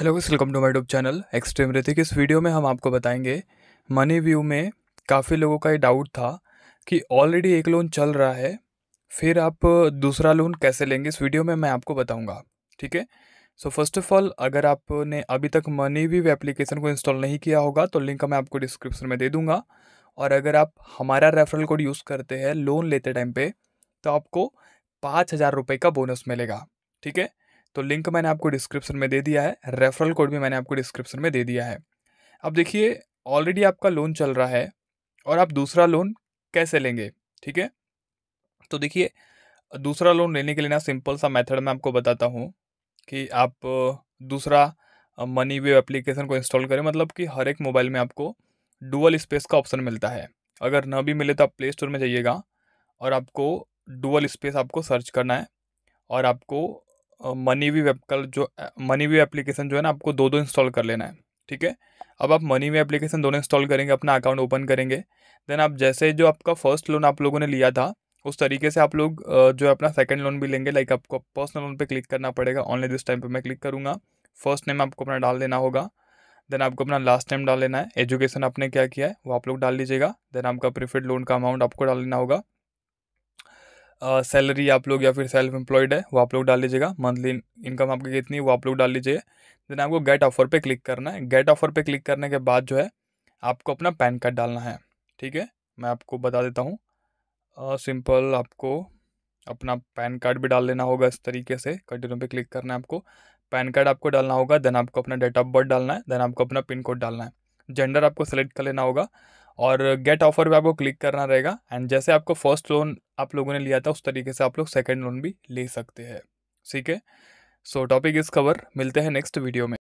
hello welcome to my YouTube channel extreme Ritik इस video में हम आपको बताएंगे मनी व्यू में काफ़ी लोगों का ये डाउट था कि ऑलरेडी एक लोन चल रहा है फिर आप दूसरा लोन कैसे लेंगे इस वीडियो में मैं आपको बताऊंगा ठीक है सो फर्स्ट ऑफ ऑल अगर आपने अभी तक मनी व्यू एप्लीकेशन को इंस्टॉल नहीं किया होगा तो लिंक मैं आपको डिस्क्रिप्शन में दे दूँगा और अगर आप हमारा रेफरल कोड यूज़ करते हैं लोन लेते टाइम पर तो आपको पाँच हज़ार रुपये का बोनस मिलेगा ठीक है तो लिंक मैंने आपको डिस्क्रिप्शन में दे दिया है रेफरल कोड भी मैंने आपको डिस्क्रिप्शन में दे दिया है अब देखिए ऑलरेडी आपका लोन चल रहा है और आप दूसरा लोन कैसे लेंगे ठीक है तो देखिए दूसरा लोन लेने के लिए ना सिंपल सा मेथड मैं आपको बताता हूँ कि आप दूसरा मनी वेव एप्लीकेशन को इंस्टॉल करें मतलब कि हर एक मोबाइल में आपको डुअल स्पेस का ऑप्शन मिलता है अगर ना भी मिले तो आप प्ले स्टोर में जाइएगा और आपको डुअल स्पेस आपको सर्च करना है और आपको मनी वी वेब कल जो मनी वी एप्लीकेशन जो है ना आपको दो दो इंस्टॉल कर लेना है ठीक है अब आप मनी वी एप्लीकेशन दोनों इंस्टॉल करेंगे अपना अकाउंट ओपन करेंगे देन आप जैसे जो आपका फर्स्ट लोन आप लोगों ने लिया था उस तरीके से आप लोग जो है अपना सेकंड लोन भी लेंगे लाइक आपको पर्सनल लोन पे क्लिक करना पड़ेगा ऑनलाइन दिस टाइम पे मैं क्लिक करूँगा फर्स्ट नेम आपको अपना डाल देना होगा देन आपको अपना लास्ट टाइम डाल लेना है एजुकेशन आपने क्या किया है वो आप लोग डाल लीजिएगा देन आपका प्रीफेड लोन का अमाउंट आपको डाल लेना होगा सैलरी आप लोग या फिर सेल्फ एम्प्लॉयड है वो आप लोग डाल लीजिएगा मंथली इनकम आपकी कितनी वो आप लोग डाल लीजिए देन आपको गेट ऑफर पे क्लिक करना है गेट ऑफर पे क्लिक करने के बाद जो है आपको अपना पैन कार्ड डालना है ठीक है मैं आपको बता देता हूँ सिंपल आपको अपना पैन कार्ड भी डाल लेना होगा इस तरीके से कंटिन्यू पे क्लिक करना है आपको पैन कार्ड आपको डालना होगा देन आपको अपना डेट ऑफ बर्थ डालना है देन आपको अपना पिन कोड डालना है जेंडर आपको सेलेक्ट कर लेना होगा और गेट ऑफर पे आपको क्लिक करना रहेगा एंड जैसे आपको फर्स्ट लोन आप लोगों ने लिया था उस तरीके से आप लोग सेकेंड लोन भी ले सकते हैं ठीक है सो टॉपिक इज कवर मिलते हैं नेक्स्ट वीडियो में